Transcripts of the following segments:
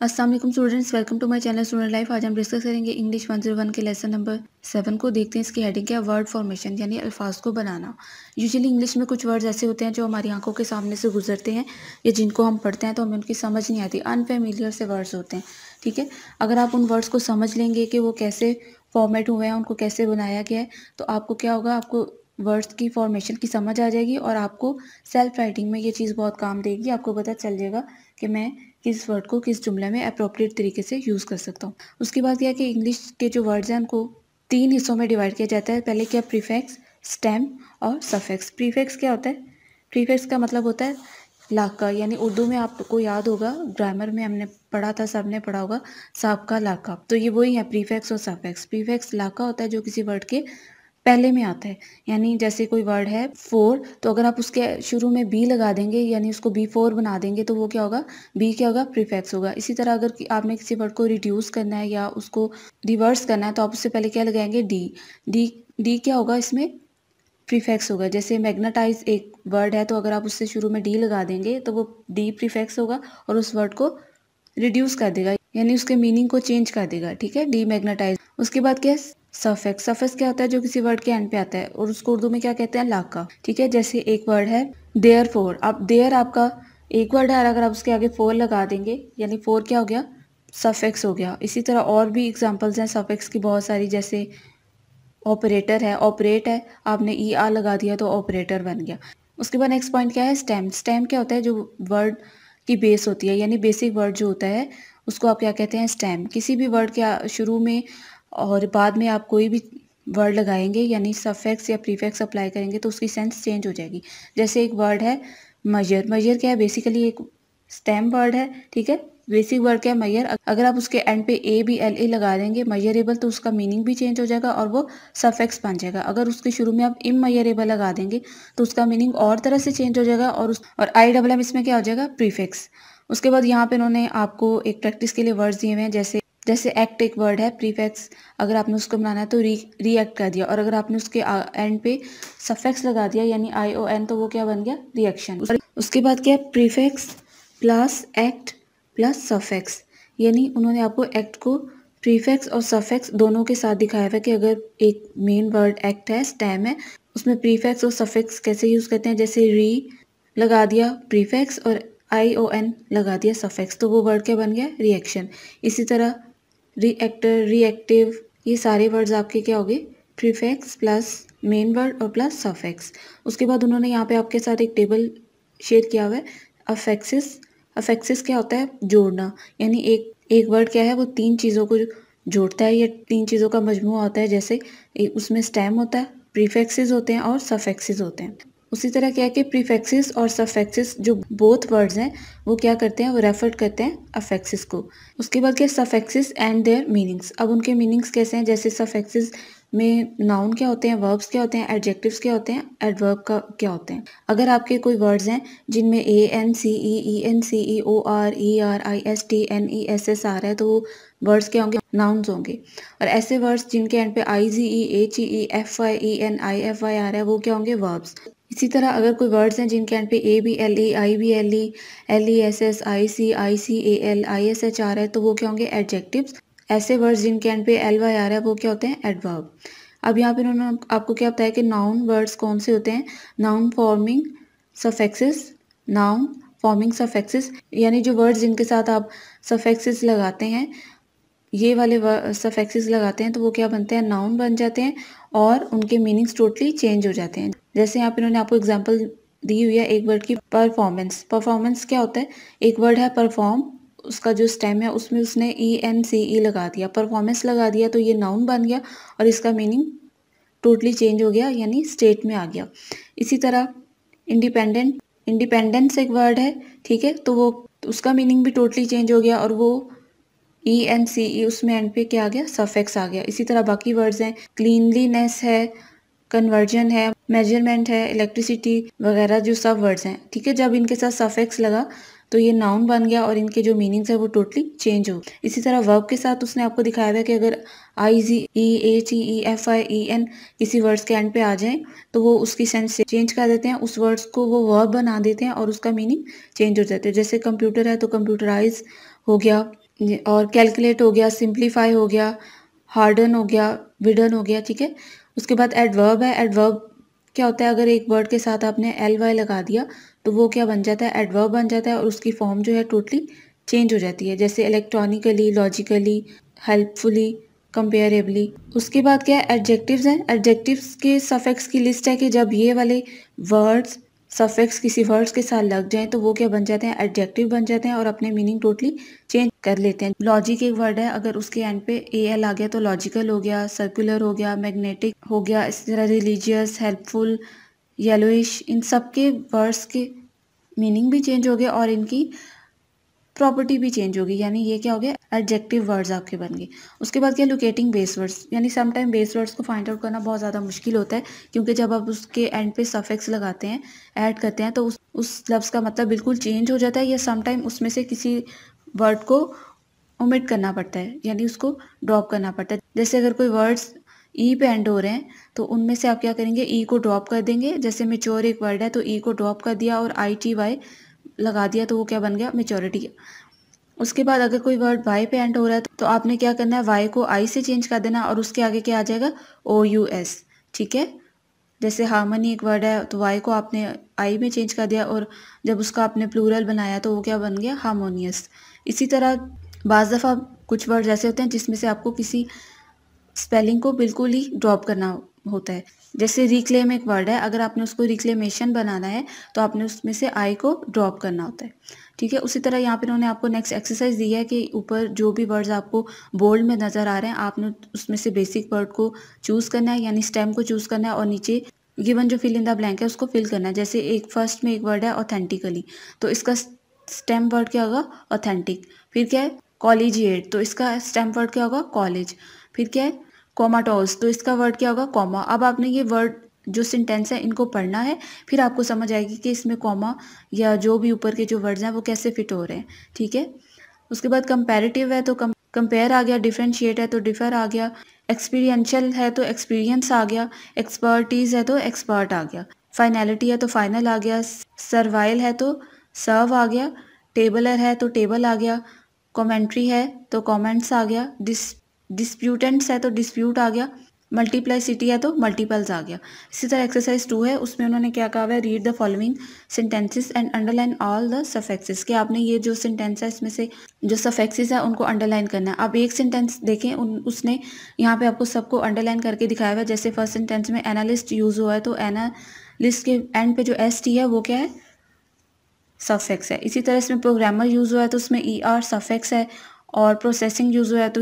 Aslam students welcome to my channel student life आज हम discuss करेंगे इंग्लिश 101 के लेसन नंबर सेवन को देखते हैं इसकी हेडिंग क्या वर्ड फॉर्मेशन यानी अल्फाज को बनाना यूजुअली इंग्लिश में कुछ वर्ड्स ऐसे होते हैं जो हमारी आंखों के सामने से गुजरते हैं या जिनको हम पढ़ते हैं तो हमें उनकी समझ नहीं आती अनफेमिलियर से वर्ड्स होते हैं ठीक है अगर आप उन वर्ड्स को समझ लेंगे कि वो कैसे फॉर्मेट हुए हैं उनको कैसे बनाया गया है तो आपको क्या होगा आपको वर्ड्स की फॉर्मेशन की समझ आ जाएगी और आपको सेल्फ राइटिंग में ये चीज़ बहुत काम देगी आपको पता चल जाएगा कि मैं किस वर्ड को किस जुमले में अप्रोप्रिएट तरीके से यूज़ कर सकता हूँ उसके बाद क्या कि इंग्लिश के जो वर्ड्स हैं उनको तीन हिस्सों में डिवाइड किया जाता है पहले क्या प्रीफेक्स स्टेम और सफेक्स प्रीफेक्स क्या होता है प्रीफेक्स का मतलब होता है लाका यानी उर्दू में आपको याद होगा ग्रामर में हमने पढ़ा था सब ने पढ़ा होगा साबका लाका तो ये वही है प्रीफेक्स और सफेक्स प्रीफेक्स लाका होता है जो किसी वर्ड के पहले में आता है यानी जैसे कोई वर्ड है फोर तो अगर आप उसके शुरू में बी लगा देंगे यानी उसको बी फोर बना देंगे तो वो क्या होगा बी क्या होगा प्रीफेक्स होगा इसी तरह अगर कि आपने किसी वर्ड को रिड्यूस करना है या उसको रिवर्स करना है तो आप उससे पहले क्या लगाएंगे डी डी डी क्या होगा इसमें प्रीफेक्स होगा जैसे मैग्नेटाइज एक वर्ड है तो अगर आप उससे शुरू में डी लगा देंगे तो वो डी प्रीफेक्स होगा और उस वर्ड को रिड्यूस कर देगा यानी उसके मीनिंग को चेंज कर देगा ठीक है डी मैग्नेटाइज उसके बाद क्या है सफ़ेक्स सफ़ेक्स क्या होता है जो किसी वर्ड के एंड पे आता है और उसको उर्दू में क्या कहते हैं लाका ठीक है जैसे एक वर्ड है देयर फोर आप देयर आपका एक वर्ड है अगर आप उसके आगे फोर लगा देंगे यानी फोर क्या हो गया सफ़ेक्स हो गया इसी तरह और भी एग्जाम्पल्स हैं सफ़ेक्स की बहुत सारी जैसे ऑपरेटर है ऑपरेट है आपने ई e, आ लगा दिया तो ऑपरेटर बन गया उसके बाद नेक्स्ट पॉइंट क्या है स्टेम स्टैम क्या होता है जो वर्ड की बेस होती है यानी बेसिक वर्ड जो होता है उसको आप क्या कहते हैं स्टैम किसी भी वर्ड के शुरू में और बाद में आप कोई भी वर्ड लगाएंगे यानी सफेक्स या प्रीफेक्स अप्लाई करेंगे तो उसकी सेंस चेंज हो जाएगी जैसे एक वर्ड है मयर मयर क्या है बेसिकली एक स्टेम वर्ड है ठीक है बेसिक वर्ड क्या है मयर अगर आप उसके एंड पे ए बी एल ए लगा देंगे मयरेबल तो उसका मीनिंग भी चेंज हो जाएगा और वो सफेक्स बन जाएगा अगर उसके शुरू में आप इम मयरेबल लगा देंगे तो उसका मीनिंग और तरह से चेंज हो जाएगा और उस और आई डब्ल एम इसमें क्या हो जाएगा प्रीफिक्स उसके बाद यहाँ पे इन्होंने आपको एक प्रैक्टिस के लिए वर्ड्स दिए हुए हैं जैसे जैसे एक्ट एक वर्ड है प्रीफेक्स अगर आपने उसको बनाना है तो री रिएक्ट कर दिया और अगर आपने उसके एंड पे सफेक्स लगा दिया यानी आई ओ एन तो वो क्या बन गया रिएक्शन उसके बाद क्या है prefix plus act plus suffix यानी उन्होंने आपको एक्ट को प्रीफेक्स और सफेक्स दोनों के साथ दिखाया हुआ कि अगर एक मेन वर्ड एक्ट है स्टैम है उसमें प्रीफेक्स और सफेक्स कैसे यूज़ करते हैं जैसे री लगा दिया प्रीफेक्स और आई ओ एन लगा दिया सफेक्स तो वो वर्ड क्या बन गया रिएक्शन इसी तरह रिएक्टर रिएक्टिव ये सारे वर्ड्स आपके क्या हो गए प्रीफेक्स प्लस मेन वर्ड और प्लस सफेक्स उसके बाद उन्होंने यहाँ पे आपके साथ एक टेबल शेयर किया हुआ है अफेक्सिस अफेक्सिस क्या होता है जोड़ना यानी एक एक वर्ड क्या है वो तीन चीज़ों को जोड़ता है या तीन चीज़ों का मजमू होता है जैसे उसमें स्टैम होता है प्रीफेक्सेस होते हैं और सफेक्सेस होते हैं उसी तरह क्या है कि प्रीफेक्सिस और सफेक्सिस जो बोथ वर्ड्स हैं वो क्या करते हैं वो रेफर करते हैं अफेक्सिस को उसके बाद क्या सफेक्सिस एंड देयर मीनिंग्स अब उनके मीनिंग्स कैसे हैं जैसे सफेक्सिस में नाउन क्या होते हैं वर्ब्स क्या होते हैं एडजेक्टिव्स क्या होते हैं एडवर्ब का क्या होते हैं अगर आपके कोई वर्ड्स हैं जिनमें A N C E E N C E O R E R I S T N E S S आ रहा है तो वो वर्ड्स क्या होंगे नाउन्स होंगे और ऐसे वर्ड्स जिनके एंड पे I G E H E F I E N I F I आ रहा है वो क्या होंगे वर्ब्स इसी तरह अगर कोई वर्ड्स हैं जिनके एंड पे A B L E I B L E L E S S I C A L I S H एस एच आ रहा है तो वो क्या होंगे एडजेक्टिव्स ऐसे वर्ड्स जिनके एंड पे एल वाई आ रहा है वो क्या होते हैं एडवर्ब अब यहाँ पे उन्होंने आपको क्या बताया कि नाउन वर्ड्स कौन से होते हैं noun forming suffixes noun forming suffixes यानी जो वर्ड्स जिनके साथ आप सफेक्सिस लगाते हैं ये वाले सफेक्सिस लगाते हैं तो वो क्या बनते हैं नाउन बन जाते हैं और उनके मीनिंग्स टोटली चेंज हो जाते हैं जैसे यहाँ पे इन्होंने आपको एग्जाम्पल दी हुई है एक वर्ड की परफॉर्मेंस परफॉर्मेंस क्या होता है एक वर्ड है परफॉर्म उसका जो स्टेम है उसमें उसने ई एन सी ई लगा दिया परफॉर्मेंस लगा दिया तो ये नाउन बन गया और इसका मीनिंग टोटली चेंज हो गया यानी स्टेट में आ गया इसी तरह इंडिपेंडेंट इंडिपेंडेंस एक वर्ड है ठीक है तो वो उसका मीनिंग भी टोटली चेंज हो गया और वो ई एन सी ई उसमें एंड पे क्या आ गया सफेक्स आ गया इसी तरह बाकी वर्ड्स हैं क्लीनलीनेस है कन्वर्जन है मेजरमेंट है इलेक्ट्रिसिटी वगैरह जो सब वर्ड्स हैं ठीक है जब इनके साथ सफेक्स लगा तो ये नाउन बन गया और इनके जो मीनिंग्स है वो टोटली चेंज हो इसी तरह वर्ब के साथ उसने आपको दिखाया था कि अगर I G E H E F I E N किसी वर्ड्स के एंड पे आ जाए तो वो उसकी सेंस चेंज कर देते हैं उस वर्ड्स को वो वर्ब बना देते हैं और उसका मीनिंग चेंज हो जाता है जैसे कंप्यूटर है तो कंप्यूटराइज हो गया और कैलकुलेट हो गया सिंप्लीफाई हो गया हार्डन हो गया विडन हो गया ठीक है उसके बाद एडवर्ब है एडवर्ब क्या होता है अगर एक वर्ड के साथ आपने एल वाई लगा दिया तो वो क्या बन जाता है एडवर्ब बन जाता है और उसकी फॉर्म जो है टोटली चेंज हो जाती है जैसे इलेक्ट्रॉनिकली लॉजिकली हेल्पफुली कंपेरेबली उसके बाद क्या है एडजेक्टिव्स हैं एडजेक्टिव्स के सफेक्स की लिस्ट है कि जब ये वाले वर्ड्स सफेक्स किसी वर्ड्स के साथ लग जाएँ तो वो क्या बन जाते हैं एडजेक्टिव बन जाते हैं और अपने मीनिंग टोटली चेंज कर लेते हैं लॉजिक एक वर्ड है अगर उसके एंड पे ए एल आ गया तो लॉजिकल हो गया सर्कुलर हो गया मैग्नेटिक हो गया इस तरह रिलीजियस हेल्पफुल येलोइश इन सब के वर्ड्स के मीनिंग भी चेंज हो गए और इनकी प्रॉपर्टी भी चेंज होगी यानी ये क्या हो गया एडजेक्टिव वर्ड्स आपके बन गए उसके बाद क्या लोकेटिंग बेस वर्ड्स यानी समटाइम बेस वर्ड्स को फाइंड आउट करना बहुत ज़्यादा मुश्किल होता है क्योंकि जब आप उसके एंड पे सफेक्स लगाते हैं ऐड करते हैं तो उस उस लफ्ज़ का मतलब बिल्कुल चेंज हो जाता है या समटाइम उसमें से किसी वर्ड को ओमिट करना पड़ता है यानी उसको ड्रॉप करना पड़ता है जैसे अगर कोई वर्ड्स ई e पे एंड हो रहे हैं तो उनमें से आप क्या करेंगे ई e को ड्रॉप कर देंगे जैसे मेच्योर एक वर्ड है तो ई e को ड्रॉप कर दिया और आई टी वाई लगा दिया तो वो क्या बन गया मेच्योरिटी उसके बाद अगर कोई वर्ड वाई पे एंड हो रहा है तो आपने क्या करना है वाई को आई से चेंज कर देना और उसके आगे क्या आ जाएगा ओ यू एस ठीक है जैसे हार्मनी एक वर्ड है तो वाई को आपने आई में चेंज कर दिया और जब उसका आपने प्लूरल बनाया तो वो क्या बन गया हारमोनियस इसी तरह बज़ दफ़ा कुछ वर्ड ऐसे होते हैं जिसमें से आपको किसी स्पेलिंग को बिल्कुल ही ड्रॉप करना होता है जैसे रिक्लेम एक वर्ड है अगर आपने उसको रिक्लेमेशन बनाना है तो आपने उसमें से आई को ड्रॉप करना होता है ठीक है उसी तरह यहाँ पर उन्होंने आपको नेक्स्ट एक्सरसाइज दी है कि ऊपर जो भी वर्ड्स आपको बोल्ड में नज़र आ रहे हैं आपने उसमें से बेसिक वर्ड को चूज़ करना है यानी स्टेम को चूज़ करना है और नीचे गिवन जो फिल इन द ब्लैंक है उसको फिल करना है जैसे एक फर्स्ट में एक वर्ड है ऑथेंटिकली तो इसका स्टेम वर्ड क्या होगा ऑथेंटिक फिर क्या है कॉलेज तो इसका स्टेम वर्ड क्या होगा कॉलेज फिर क्या है कॉमाटोस तो इसका वर्ड क्या होगा कॉमा अब आपने ये वर्ड जो सेंटेंस है इनको पढ़ना है फिर आपको समझ आएगी कि इसमें कॉमा या जो भी ऊपर के जो वर्ड्स हैं वो कैसे फिट हो रहे हैं ठीक है उसके बाद कंपेरेटिव है तो कम कंपेयर आ गया डिफ्रेंशिएट है तो डिफर आ गया एक्सपीरियंशियल है तो एक्सपीरियंस आ गया एक्सपर्टीज़ है तो एक्सपर्ट आ गया फाइनेलिटी है तो फाइनल आ गया सर्वाइल है तो सर्व आ गया टेबलर है तो टेबल आ गया कमेंट्री है तो कमेंट्स आ गया डिस डिस्प्यूटेंट्स है तो डिस्प्यूट आ गया मल्टीप्लाईसिटी है तो मल्टीपल्स आ गया इसी तरह एक्सरसाइज टू है उसमें उन्होंने क्या कहा है read the following sentences and underline all the suffixes कि आपने ये जो सेंटेंस है इसमें से जो सफेक्सेस है उनको अंडरलाइन करना है आप एक सेंटेंस देखें उन उसने यहाँ पे आपको सबको अंडरलाइन करके दिखाया हुआ है जैसे फर्स्ट सेंटेंस में एनालिस्ट यूज़ हुआ है तो एनालिस्ट के एंड पे जो एस टी है वो क्या है सफेक्स है इसी तरह इसमें प्रोग्रामर यूज़ हुआ है तो उसमें ई आर सफेक्स है और प्रोसेसिंग यूज़ हुआ है तो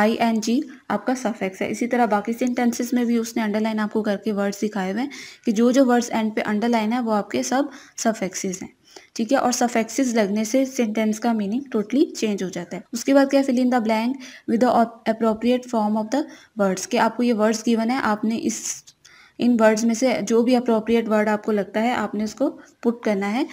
आई एन जी आपका सफ़ेक्स है इसी तरह बाकी सेंटेंसेस में भी उसने अंडरलाइन आपको करके वर्ड्स दिखाए हुए हैं कि जो जो वर्ड्स एंड पे अंडरलाइन है वो आपके सब सफ़ेक्सेस हैं ठीक है और सफेक्सेस लगने से सेंटेंस का मीनिंग टोटली चेंज हो जाता है उसके बाद क्या fill in the blank with the appropriate form of the words कि आपको ये वर्ड्स गिवन है आपने इस इन वर्ड्स में से जो भी अप्रोप्रिएट वर्ड आपको लगता है आपने उसको पुट करना है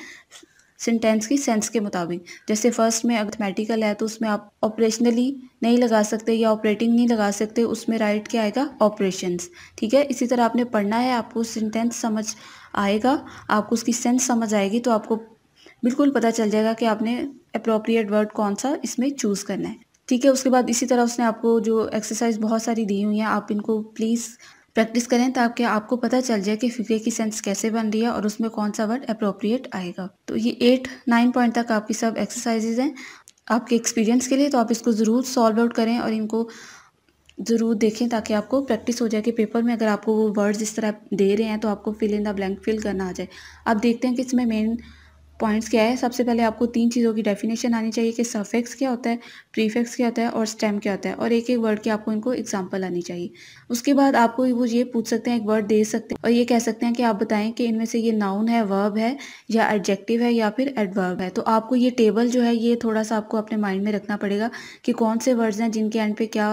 सेंटेंस की सेंस के मुताबिक जैसे फर्स्ट में अर्थमेटिकल है तो उसमें आप ऑपरेशनली नहीं लगा सकते या ऑपरेटिंग नहीं लगा सकते उसमें राइट क्या आएगा ऑपरेशंस ठीक है इसी तरह आपने पढ़ना है आपको सेंटेंस समझ आएगा आपको उसकी सेंस समझ आएगी तो आपको बिल्कुल पता चल जाएगा कि आपने अप्रोप्रिएट वर्ड कौन सा इसमें चूज़ करना है ठीक है उसके बाद इसी तरह उसने आपको जो एक्सरसाइज बहुत सारी दी हुई हैं आप इनको प्लीज़ प्रैक्टिस करें ताकि आपको पता चल जाए कि फिगर की सेंस कैसे बन रही है और उसमें कौन सा वर्ड अप्रोप्रिएट आएगा तो ये एट नाइन पॉइंट तक आपकी सब एक्सरसाइजेज हैं आपके एक्सपीरियंस के लिए तो आप इसको ज़रूर सॉल्व आउट करें और इनको ज़रूर देखें ताकि आपको प्रैक्टिस हो जाए कि पेपर में अगर आपको वो वर्ड्स इस तरह दे रहे हैं तो आपको fill in the blank fill करना आ जाए आप देखते हैं कि इसमें मेन पॉइंट्स क्या है सबसे पहले आपको तीन चीज़ों की डेफिनेशन आनी चाहिए कि सफेक्स क्या होता है प्रीफेक्स क्या होता है और स्टेम क्या होता है और एक एक वर्ड के आपको इनको एग्जाम्पल आनी चाहिए उसके बाद आपको वो ये पूछ सकते हैं एक वर्ड दे सकते हैं और ये कह सकते हैं कि आप बताएं कि इनमें से ये नाउन है वर्ब है या एडजेक्टिव है या फिर एडवर्ब है तो आपको ये टेबल जो है ये थोड़ा सा आपको अपने माइंड में रखना पड़ेगा कि कौन से वर्ड्स हैं जिनके एंड पे क्या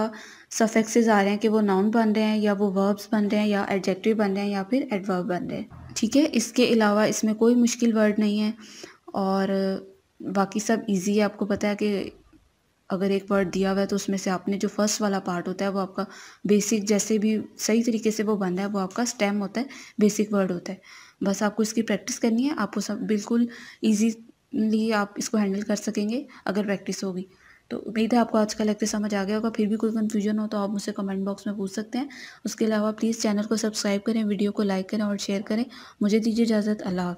सफेक्सेज आ रहे हैं कि वो नाउन बन रहे हैं या वो वर्ब्स बन रहे हैं या एडजेक्टिव बन रहे हैं या फिर एडवर्ब बन रहे हैं ठीक है इसके अलावा इसमें कोई मुश्किल वर्ड नहीं है और बाकी सब इजी है आपको पता है कि अगर एक वर्ड दिया हुआ है तो उसमें से आपने जो फर्स्ट वाला पार्ट होता है वो आपका बेसिक जैसे भी सही तरीके से वो बन है वो आपका स्टेम होता है बेसिक वर्ड होता है बस आपको इसकी प्रैक्टिस करनी है आपको सब बिल्कुल ईजीली आप इसको हैंडल कर सकेंगे अगर प्रैक्टिस होगी तो उम्मीद है आपको आज का लेक्चर समझ आ गया होगा फिर भी कोई कन्फ्यूजन हो तो आप मुझसे कमेंट बॉक्स में पूछ सकते हैं उसके अलावा प्लीज़ चैनल को सब्सक्राइब करें वीडियो को लाइक करें और शेयर करें मुझे दीजिए इजाज़त अल्लाह